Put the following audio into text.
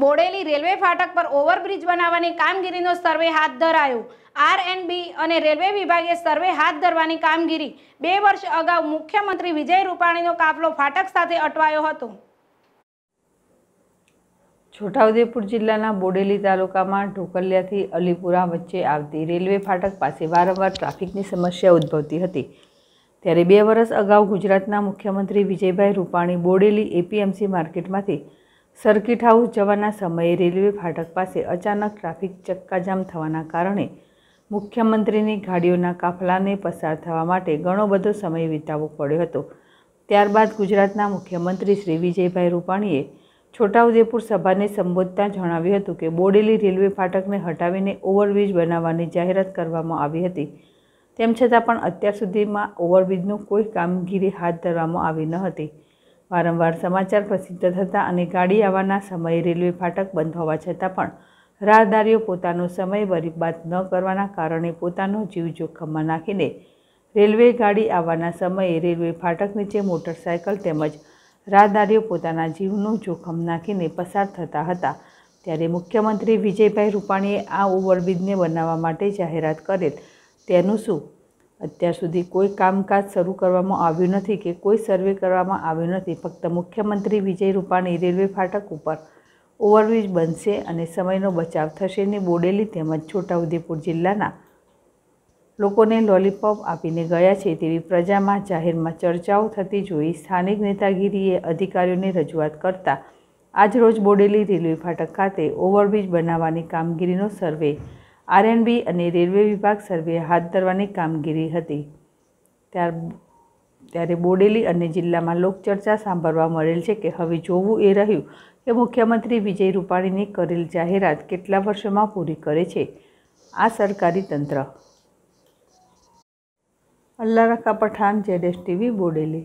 Bodeli railway ફાટક પર overbridge બનાવવાની કામગીરીનો સર્વે હાથ ધરાયો આરએનબી અને રેલવે વિભાગે સર્વે હાથ ધરવાની કામગીરી બે વર્ષ અગાઉ મુખ્યમંત્રી વિજય રૂપાણીનો કાફલો ફાટક સાથે અટવાયો હતો છોટાઉદેપુર જિલ્લાના બોડેલી તાલુકામાં ઢોકલિયાથી અલીપુરા વચ્ચે આવતી રેલવે ફાટક પાસે વારંવાર ટ્રાફિકની સમસ્યા ઉદ્ભવતી હતી ત્યારે બે વર્ષ અગાઉ ગુજરાતના મુખ્યમંત્રી વિજયભાઈ રૂપાણી બોડેલી એપીએમસી માર્કેટમાંથી સર્કિટ હાઉસ જવાના સમયે રેલવે ફાટક પાસે અચાનક ટ્રાફિક ચક્કાજામ થવાના કારણે મુખ્યમંત્રીની ગાડીઓના કાફલાને પસાર થવા માટે ઘણો બધો સમય વિતાવવો પડ્યો હતો ત્યારબાદ ગુજરાતના મુખ્યમંત્રી શ્રી વિજયભાઈ રૂપાણીએ છોટાઉદેપુર સભાને સંબોધતા જણાવ્યું હતું કે બોડેલી રેલવે ફાટકને હટાવીને ઓવરબ્રિજ બનાવવાની જાહેરાત કરવામાં આવી હતી તેમ છતાં પણ અત્યાર સુધીમાં ઓવરબ્રિજનું કોઈ કામગીરી હાથ ધરવામાં આવી ન હતી વારંવાર સમાચાર પ્રસિદ્ધ થતાં અને ગાડી આવવાના સમયે રેલવે ફાટક બંધ હોવા છતાં પણ રાહદારીઓ પોતાનો સમય બરબાદ ન કરવાના કારણે પોતાનો જીવ જોખમમાં નાખીને રેલવે ગાડી આવવાના સમયે રેલવે ફાટક નીચે મોટરસાયકલ તેમજ રાહદારીઓ પોતાના જીવનું જોખમ નાખીને પસાર થતા હતા ત્યારે મુખ્યમંત્રી વિજયભાઈ રૂપાણીએ આ ઓવરબ્રિજને બનાવવા માટે જાહેરાત કરેલ તેનું શું અત્યાર સુધી કોઈ કામકાજ શરૂ કરવામાં આવ્યું નથી કે કોઈ સર્વે કરવામાં આવ્યું નથી ફક્ત મુખ્યમંત્રી વિજય રૂપાણી રેલવે ફાટક ઉપર ઓવરબ્રિજ બનશે અને સમયનો બચાવ થશે ને બોડેલી તેમજ છોટાઉદેપુર જિલ્લાના લોકોને લોલીપોપ આપીને ગયા છે તેવી પ્રજામાં જાહેરમાં ચર્ચાઓ થતી જોઈ સ્થાનિક નેતાગીરીએ અધિકારીઓને રજૂઆત કરતાં આજરોજ બોડેલી રેલવે ફાટક ખાતે ઓવરબ્રિજ બનાવવાની કામગીરીનો સર્વે આરએનબી અને રેલવે વિભાગ સર્વે હાથ ધરવાની કામગીરી હતી ત્યાર ત્યારે બોડેલી અને જિલ્લામાં લોકચર્ચા સાંભળવા મળેલ છે કે હવે જોવું એ રહ્યું કે મુખ્યમંત્રી વિજય રૂપાણીની કરેલ જાહેરાત કેટલા વર્ષોમાં પૂરી કરે છે આ સરકારી તંત્ર અલ્લારખા પઠાણ જેડેશ ટીવી બોડેલી